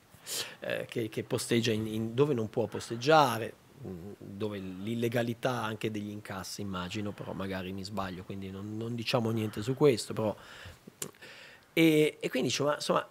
Eh, che, che posteggia in, in dove non può posteggiare, dove l'illegalità anche degli incassi immagino, però magari mi sbaglio, quindi non, non diciamo niente su questo, però... E, e quindi dicevo, insomma,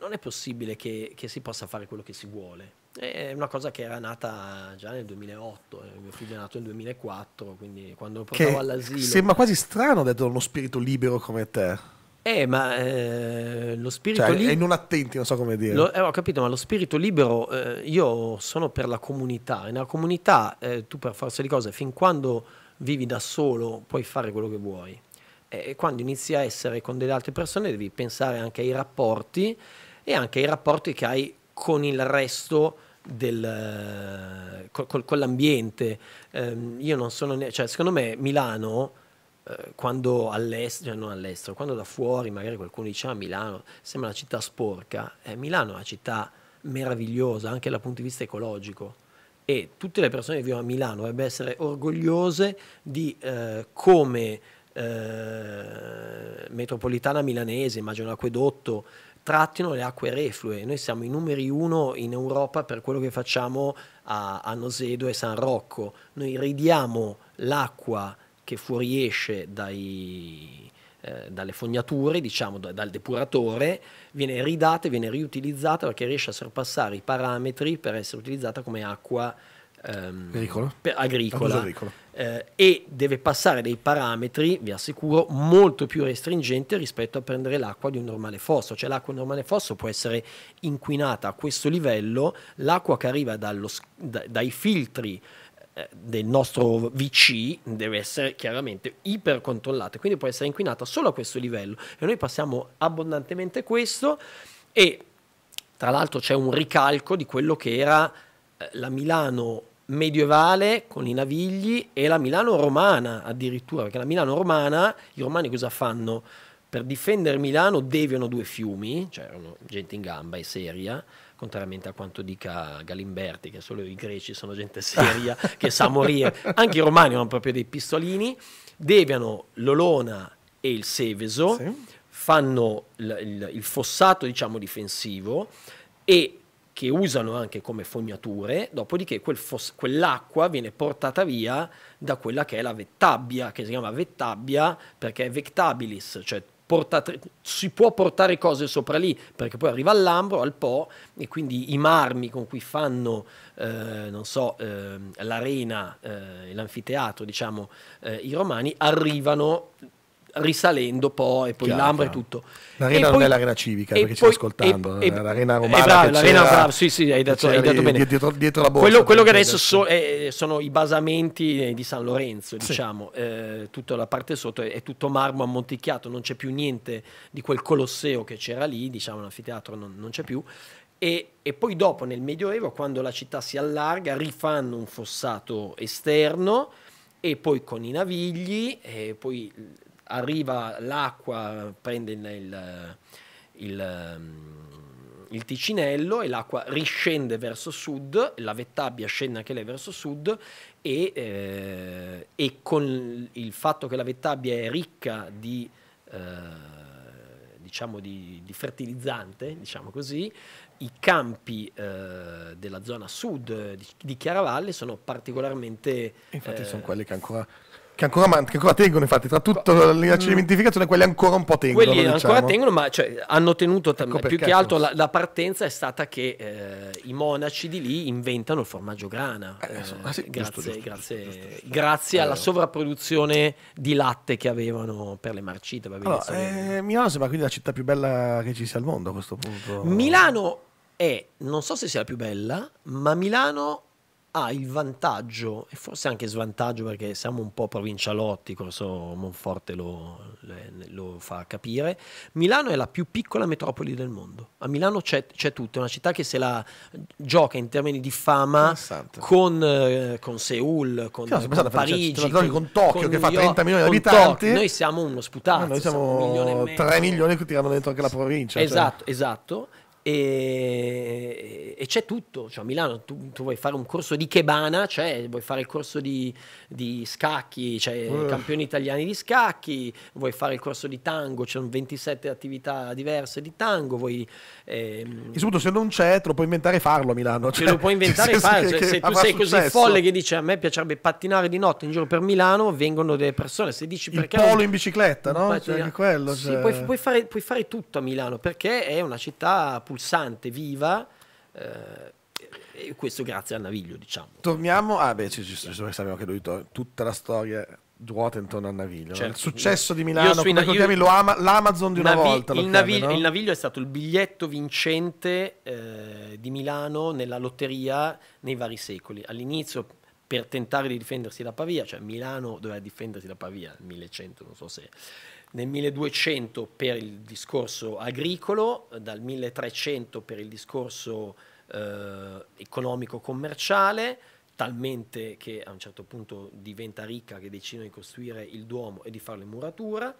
non è possibile che, che, si possa fare quello che si vuole. È una cosa che era nata già nel 2008, eh, mio figlio è nato nel 2004, quindi quando lo portavo che all'asilo... Sembra quasi strano detto da uno spirito libero come te. Eh, ma eh, lo spirito cioè, libero... E non attenti, non so come dire. Lo, eh, ho capito, ma lo spirito libero, eh, io sono per la comunità. E nella comunità eh, tu per forza di cose, fin quando vivi da solo, puoi fare quello che vuoi. E quando inizi a essere con delle altre persone devi pensare anche ai rapporti e anche ai rapporti che hai con il resto del, eh, col, col, con l'ambiente. Ehm, io non sono... Ne- cioè, secondo me Milano eh, quando all'estero, cioè non all'estero, quando da fuori magari qualcuno dice a ah, Milano sembra una città sporca, eh, Milano è una città meravigliosa anche dal punto di vista ecologico e tutte le persone che vivono a Milano dovrebbero essere orgogliose di eh, come eh, metropolitana milanese, immagino l'acquedotto, trattino le acque reflue. Noi siamo i numeri uno in Europa per quello che facciamo a, a Nosedo e San Rocco. Noi ridiamo l'acqua che fuoriesce dai, eh, dalle fognature, diciamo da, dal depuratore, viene ridata e viene riutilizzata perché riesce a sorpassare i parametri per essere utilizzata come acqua ehm, per, agricola. Eh, e deve passare dei parametri, vi assicuro, molto più restringenti rispetto a prendere l'acqua di un normale fosso. Cioè l'acqua di un normale fosso può essere inquinata a questo livello, l'acqua che arriva dallo, da, dai filtri eh, del nostro VC deve essere chiaramente ipercontrollata, quindi può essere inquinata solo a questo livello e noi passiamo abbondantemente questo e tra l'altro c'è un ricalco di quello che era eh, la Milano medievale con i navigli e la Milano romana addirittura, perché la Milano romana, i romani cosa fanno? Per difendere Milano deviano due fiumi, cioè erano gente in gamba e seria, contrariamente a quanto dica Galimberti, che solo i greci sono gente seria che sa morire, anche i romani hanno proprio dei pistolini, deviano l'Olona e il Seveso, sì. fanno il, il, il fossato diciamo difensivo e che usano anche come fognature, dopodiché quel fos- quell'acqua viene portata via da quella che è la vettabbia, che si chiama vettabbia perché è vectabilis, cioè portate, si può portare cose sopra lì, perché poi arriva all'Ambro, al Po, e quindi i marmi con cui fanno, eh, non so, eh, l'arena, eh, l'anfiteatro, diciamo, eh, i romani, arrivano risalendo poi, poi l'Ambra e tutto. L'arena e non poi, è l'arena civica, perché poi, ci ascoltando, e, eh, l'arena eh, romana. Bravo, l'arena, bravo, sì, sì, hai dato, hai dato bene. Dietro, dietro la borsa, quello, quello che adesso so, è, sono i basamenti eh, di San Lorenzo, sì. diciamo, eh, tutta la parte sotto è, è, tutto marmo ammonticchiato, non c'è più niente di quel colosseo che c'era lì, diciamo, l'anfiteatro non, non c'è più. E, e, poi dopo nel Medioevo, quando la città si allarga, rifanno un fossato esterno e poi con i navigli, e poi arriva l'acqua, prende il, il, il, mm, il Ticinello e l'acqua riscende verso sud, la Vettabbia scende anche lei verso sud e, eh, e con il fatto che la Vettabbia è ricca di... Eh, diciamo di, di, fertilizzante, diciamo così, i campi eh, della zona sud di, di Chiaravalle sono particolarmente... Infatti eh, sono quelli che ancora che ancora, man- che ancora tengono, infatti, tra tutto la mm. quelli ancora un po' tengono. Quelli diciamo. ancora tengono, ma cioè, hanno tenuto ecco più che altro la, la, partenza è stata che eh, i monaci di lì inventano il formaggio grana. grazie, alla eh. sovrapproduzione di latte che avevano per le marcite. Vabbè, allora, sono... Eh, Milano sembra quindi la città più bella che ci sia al mondo a questo punto. Milano è, non so se sia la più bella, ma Milano ha il vantaggio e forse anche svantaggio perché siamo un po' provincialotti, Corso Monforte lo, lo, fa capire, Milano è la più piccola metropoli del mondo, a Milano c'è, tutto, è una città che se la gioca in termini di fama con, eh, con, Seul, con, sì, con cioè, Parigi, con, con, Tokyo che fa 30 milioni di abitanti, Tokyo. noi siamo uno sputato, no, noi siamo, siamo milione 3 milioni che tirano dentro anche la provincia. Esatto, cioè. esatto, esatto. E, e, c'è tutto, cioè, a Milano tu, tu, vuoi fare un corso di Kebana, cioè, vuoi fare il corso di, di scacchi, cioè uh. campioni italiani di scacchi, vuoi fare il corso di tango, c'è 27 attività diverse di tango, vuoi... Ehm... E soprattutto se non c'è te lo puoi inventare e farlo a Milano. Cioè, lo puoi inventare e farlo, se, cioè, se tu sei successo. così folle che dici a me piacerebbe pattinare di notte in giro per Milano, vengono delle persone, se dici perché... Il polo in bicicletta, no? Pattina... Cioè, quello, sì, cioè. puoi, puoi, fare, puoi fare tutto a Milano perché è una città pulsante, viva. Eh, e questo grazie al naviglio, diciamo. Torniamo, ah beh, ci, ci, ci sappiamo che lui tutta la storia ruota intorno al naviglio. Certo. Il successo di Milano, io, come io, lo ama, l'Amazon di una navi- volta. Il, navi- chiami, no? il, naviglio è stato il biglietto vincente eh, di Milano nella lotteria nei vari secoli. All'inizio per tentare di difendersi da Pavia, cioè Milano doveva difendersi da Pavia nel 1100, non so se nel 1200 per il discorso agricolo, dal 1300 per il discorso eh, economico-commerciale, talmente che a un certo punto diventa ricca che decide di costruire il Duomo e di farlo in muratura,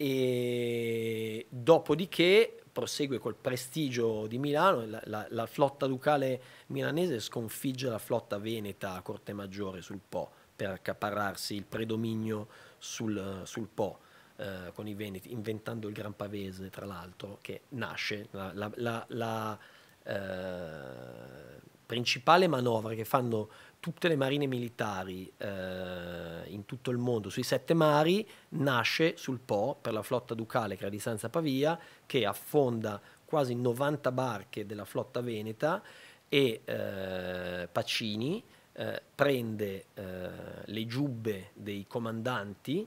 e dopodiché prosegue col prestigio di Milano, la, la, la flotta ducale milanese sconfigge la flotta veneta a Corte Maggiore sul Po per accaparrarsi il predominio sul, sul Po eh, con i Veneti, inventando il Gran Pavese, tra l'altro, che nasce la, la, la, la eh, principale manovra che fanno tutte le marine militari eh, in tutto il mondo sui sette mari nasce sul Po per la flotta ducale che era di Sanza Pavia che affonda quasi 90 barche della flotta veneta e eh, Pacini eh, prende eh, le giubbe dei comandanti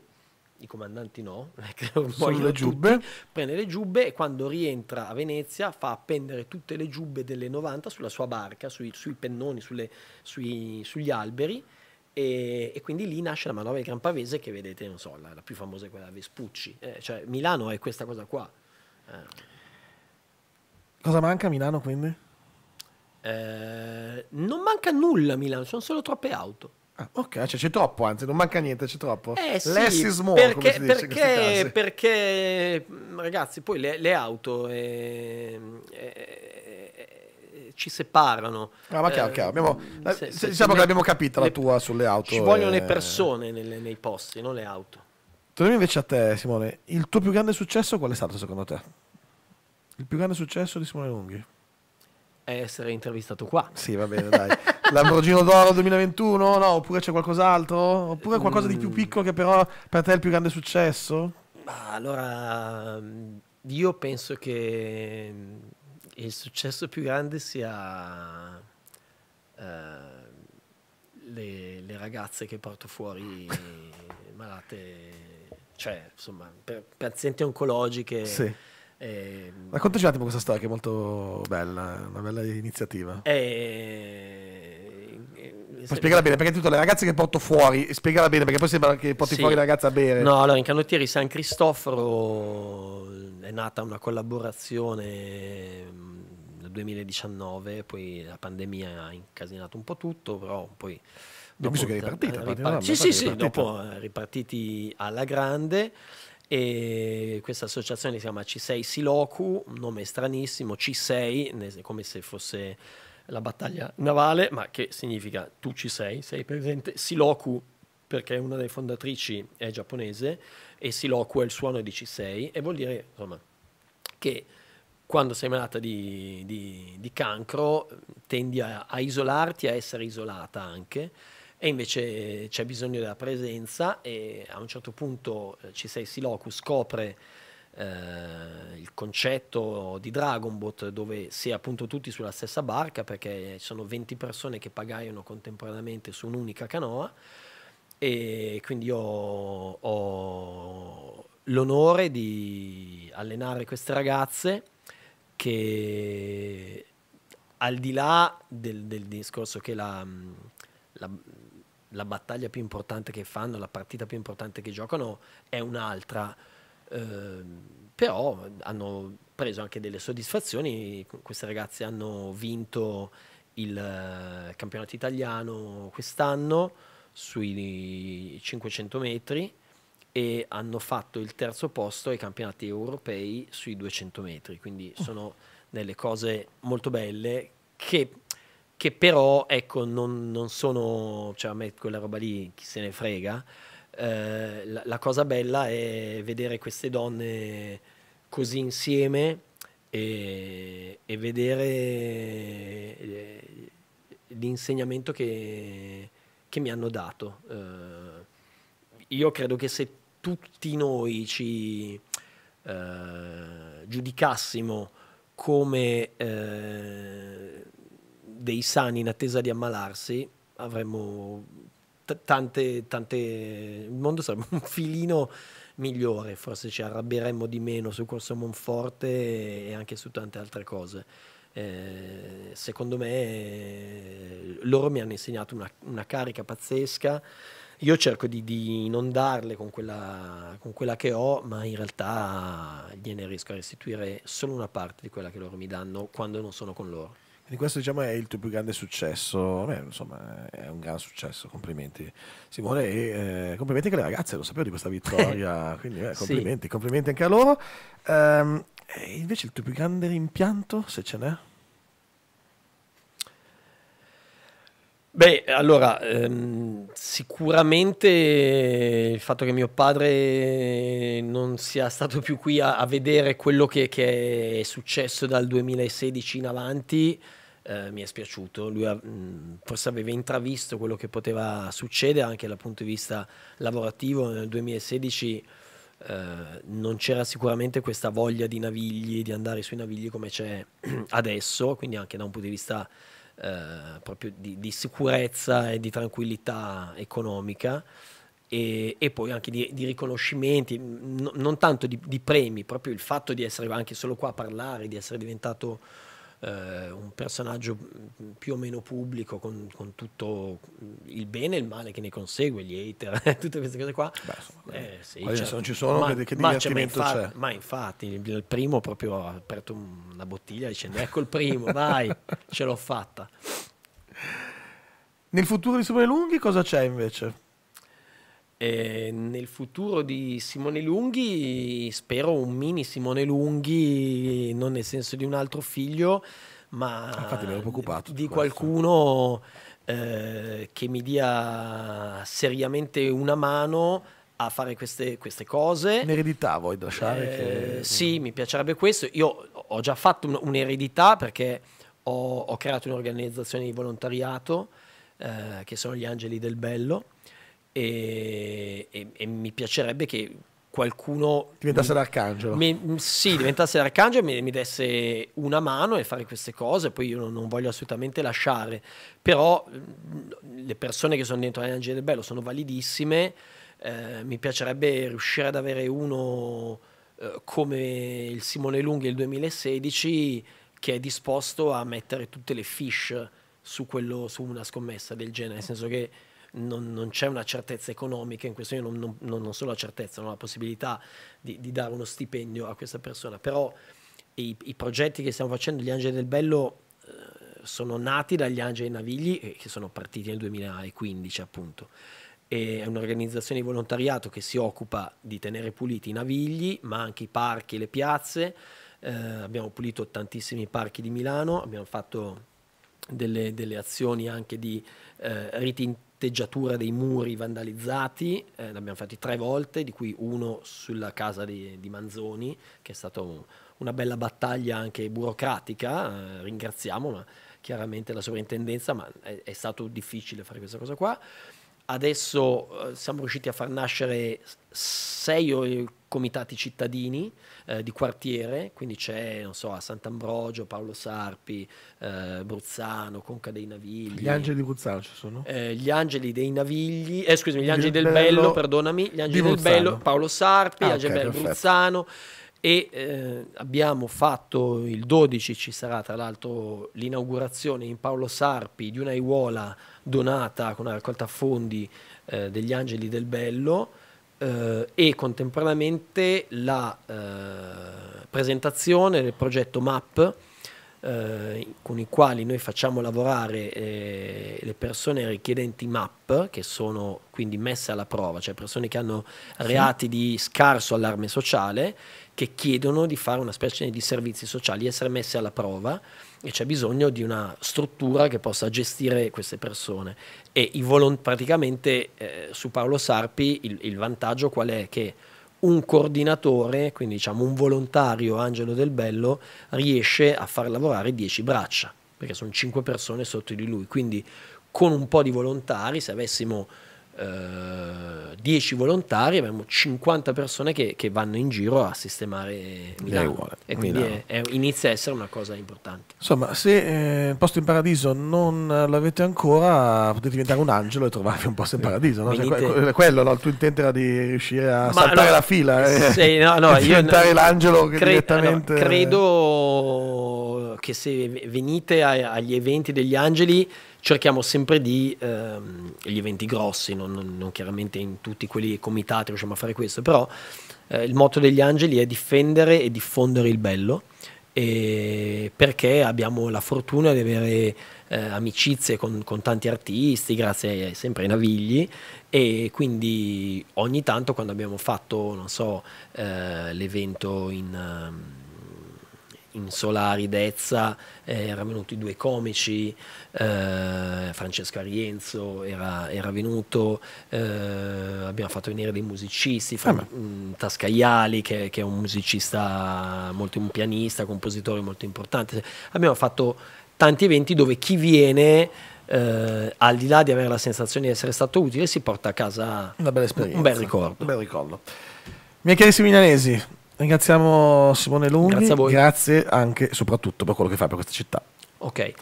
i comandanti no, le giubbe. Tutti, prende le giubbe e quando rientra a Venezia fa appendere tutte le giubbe delle 90 sulla sua barca, sui, sui pennoni, sulle, sui, sugli alberi. E, e, quindi lì nasce la manovra di Gran Pavese che vedete, non so, la, la più famosa è quella Vespucci. Eh, cioè Milano è questa cosa qua. Eh. Cosa manca a Milano quindi? Eh, non manca nulla a Milano, sono solo troppe auto. Ah, ok, cioè c'è troppo, anzi, non manca niente, c'è troppo. Eh, sì, Less is more, perché, dice, perché, perché, ragazzi, poi le, le auto eh, eh, eh ci separano. Ah, ma chiaro, eh, chiaro. Abbiamo, mm, se, se, diciamo se che abbiamo capito le, la tua sulle auto. Ci vogliono le persone nelle, nei posti, non le auto. Torniamo invece a te, Simone. Il tuo più grande successo qual è stato secondo te? Il più grande successo di Simone Lunghi? essere intervistato qua. Sì, va bene, dai. Lamborghini d'oro 2021? No, oppure c'è qualcos'altro? Oppure qualcosa di più mm. piccolo che però per te è il più grande successo? Ma allora, mm, io penso che mm, il successo più grande sia uh, le, le, ragazze che porto fuori malate, cioè insomma, per, pazienti oncologiche. Sì e... Ehm, raccontaci un attimo questa storia che è molto bella, eh, una bella iniziativa. E... Eh, eh, spiegala bene, perché tutte le ragazze che porto fuori, spiegala bene, perché poi sembra che porti sì. fuori la ragazza a bere. No, allora in Canottieri San Cristoforo è nata una collaborazione mm, nel 2019, poi la pandemia ha incasinato un po' tutto, però poi... Dopo, che è ripartita, ripart- ripart- sì, sì, sì, dopo ripartiti alla grande e questa associazione si chiama C6 Siloku, un nome stranissimo, C6 come se fosse la battaglia navale, ma che significa tu ci sei, sei presente, Siloku perché una delle fondatrici è giapponese e Siloku è il suono di C6 e vuol dire insomma, che quando sei malata di, di, di cancro tendi a, a isolarti, a essere isolata anche e invece eh, c'è bisogno della presenza e a un certo punto eh, C6 Silocus scopre eh, il concetto di Dragonbot dove si è appunto tutti sulla stessa barca perché ci sono 20 persone che pagaiano contemporaneamente su un'unica canoa e quindi io ho l'onore di allenare queste ragazze che al di là del, del discorso che la, la, la battaglia più importante che fanno, la partita più importante che giocano è un'altra. Eh, però hanno preso anche delle soddisfazioni, queste ragazze hanno vinto il eh, campionato italiano quest'anno sui 500 metri e hanno fatto il terzo posto ai campionati europei sui 200 metri, quindi oh. sono delle cose molto belle che che però ecco, non, non, sono, cioè a me quella roba lì chi se ne frega, eh, la, la, cosa bella è vedere queste donne così insieme e, e vedere eh, l'insegnamento che, che, mi hanno dato. Eh, io credo che se tutti noi ci eh, giudicassimo come eh, dei sani in attesa di ammalarsi, avremmo tante, tante... il mondo sarebbe un filino migliore, forse ci arrabbieremmo di meno su Corso Monforte e anche su tante altre cose. Eh, secondo me eh, loro mi hanno insegnato una, una, carica pazzesca, io cerco di, di inondarle con quella, con quella, che ho, ma in realtà gliene riesco a restituire solo una parte di quella che loro mi danno quando non sono con loro. Quindi questo diciamo, è il tuo più grande successo, Beh, insomma è un gran successo, complimenti Simone e eh, complimenti anche alle ragazze, lo sapevo di questa vittoria, quindi eh, complimenti, sì. complimenti anche a loro. Um, invece il tuo più grande rimpianto, se ce n'è? Beh, allora, ehm, sicuramente il fatto che mio padre non sia stato più qui a, a vedere quello che, che, è successo dal 2016 in avanti, eh, mi è spiaciuto. Lui ha, mh, mm, forse aveva intravisto quello che poteva succedere anche dal punto di vista lavorativo. Nel 2016 eh, non c'era sicuramente questa voglia di navigli, di andare sui navigli come c'è adesso, quindi anche da un punto di vista eh, proprio di, di, sicurezza e di tranquillità economica. E, e poi anche di, di riconoscimenti, no, non tanto di, di premi, proprio il fatto di essere anche solo qua a parlare, di essere diventato eh, un personaggio più o meno pubblico con, con, tutto il bene e il male che ne consegue, gli hater, tutte queste cose qua. Beh, insomma, eh, sì, cioè, se non ci sono, ma, che ma, cioè, ma, infatti, c'è? ma infatti, il primo proprio ha aperto una bottiglia dicendo ecco il primo, vai, ce l'ho fatta. Nel futuro di Super Lunghi cosa c'è invece? Eh, nel futuro di Simone Lunghi spero un mini Simone Lunghi, non nel senso di un altro figlio, ma Infatti, di qualcuno eh, che mi dia seriamente una mano a fare queste, queste cose. Un'eredità vuoi lasciare? Eh, che... Sì, mi piacerebbe questo. Io ho già fatto un'eredità perché ho, ho creato un'organizzazione di volontariato eh, che sono gli Angeli del Bello e, e, e mi piacerebbe che qualcuno diventasse l'arcangelo mi, mm, sì diventasse l'arcangelo mi, mi desse una mano e fare queste cose poi io non, non, voglio assolutamente lasciare però mm, le persone che sono dentro Angeli del Bello sono validissime eh, mi piacerebbe riuscire ad avere uno eh, come il Simone Lunghi del 2016 che è disposto a mettere tutte le fish su, quello, su una scommessa del genere nel senso che non, non c'è una certezza economica in questione, non, non, non solo la certezza, non ho la possibilità di, di, dare uno stipendio a questa persona. Però i, i progetti che stiamo facendo, gli Angeli del Bello, eh, sono nati dagli Angeli Navigli eh, che sono partiti nel 2015 appunto. È un'organizzazione di volontariato che si occupa di tenere puliti i navigli, ma anche i parchi e le piazze. Eh, abbiamo pulito tantissimi parchi di Milano, abbiamo fatto delle, delle azioni anche di eh, patteggiatura dei muri vandalizzati, eh, ne fatti tre volte, di cui uno sulla casa di, di Manzoni, che è stata un, una bella battaglia anche burocratica, eh, ringraziamo chiaramente la sovrintendenza, ma è, è, stato difficile fare questa cosa qua. Adesso eh, siamo riusciti a far nascere sei o comitati cittadini eh, di quartiere, quindi c'è, non so, a Sant'Ambrogio, Paolo Sarpi, eh, Bruzzano, Conca dei Navigli. Gli angeli di Bruzzano ci sono? Eh, gli angeli dei Navigli, eh, scusami, gli angeli del, del Bello, Bello, perdonami, gli angeli del Bello, Paolo Sarpi, ah, okay, Bruzzano e eh, abbiamo fatto il 12 ci sarà tra l'altro l'inaugurazione in Paolo Sarpi di una iuola donata con una raccolta fondi eh, degli Angeli del Bello eh, e contemporaneamente la eh, presentazione del progetto MAP eh, con i quali noi facciamo lavorare eh, le persone richiedenti MAP che sono quindi messe alla prova, cioè persone che hanno reati sì. di scarso allarme sociale che chiedono di fare una specie di servizi sociali, di essere messe alla prova e c'è bisogno di una struttura che possa gestire queste persone. E praticamente eh, su Paolo Sarpi il, il vantaggio qual è? Che un coordinatore, quindi diciamo un volontario Angelo Del Bello, riesce a far lavorare 10 braccia, perché sono 5 persone sotto di lui. Quindi con un po' di volontari, se avessimo 10 eh, volontari, abbiamo 50 persone che, che, vanno in giro a sistemare Milano. E quindi Milano. È, è, inizia a essere una cosa importante. Insomma, se eh, Posto in Paradiso non l'avete ancora, potete diventare un angelo e trovarvi un posto in paradiso. No? Cioè, Venite... Cioè, quello, no? il tuo intento era di riuscire a Ma saltare no, la fila eh, sì, no, no, diventare l'angelo che cre- direttamente... credo che se venite a, agli eventi degli angeli cerchiamo sempre di, ehm, gli eventi grossi, non, non, non, chiaramente in tutti quelli comitati riusciamo a fare questo, però eh, il motto degli angeli è difendere e diffondere il bello perché abbiamo la fortuna di avere eh, amicizie con, con, tanti artisti, grazie ai, sempre ai Navigli, e quindi ogni tanto quando abbiamo fatto, non so, eh, l'evento in... Um, in sola aridezza eh, erano venuti due comici, eh, Francesco Arienzo era, era venuto, eh, abbiamo fatto venire dei musicisti, fra, ah, mm, Tascaiali che, che, è un musicista, molto, un pianista, compositore molto importante, abbiamo fatto tanti eventi dove chi viene... Eh, al di là di avere la sensazione di essere stato utile, si porta a casa un bel ricordo. Un bel ricordo. Miei carissimi milanesi, Ringraziamo Simone Lunghi. Grazie a voi. Grazie anche e soprattutto per quello che fai per questa città. Ok.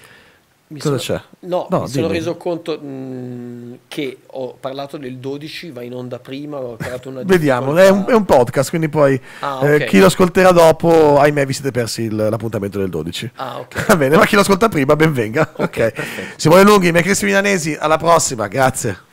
Mi Cosa sono... c'è? No, no mi sono reso conto mh, mm, che ho parlato del 12, va in onda prima, ho creato una Vediamo, è, un, è un, podcast, quindi poi ah, eh, okay. eh, chi lo ascolterà dopo, ahimè vi siete persi il, l'appuntamento del 12. Ah, ok. Va bene, ma chi lo ascolta prima, benvenga. Ok. okay. Simone Lunghi, miei Cristi Milanesi, alla prossima, grazie.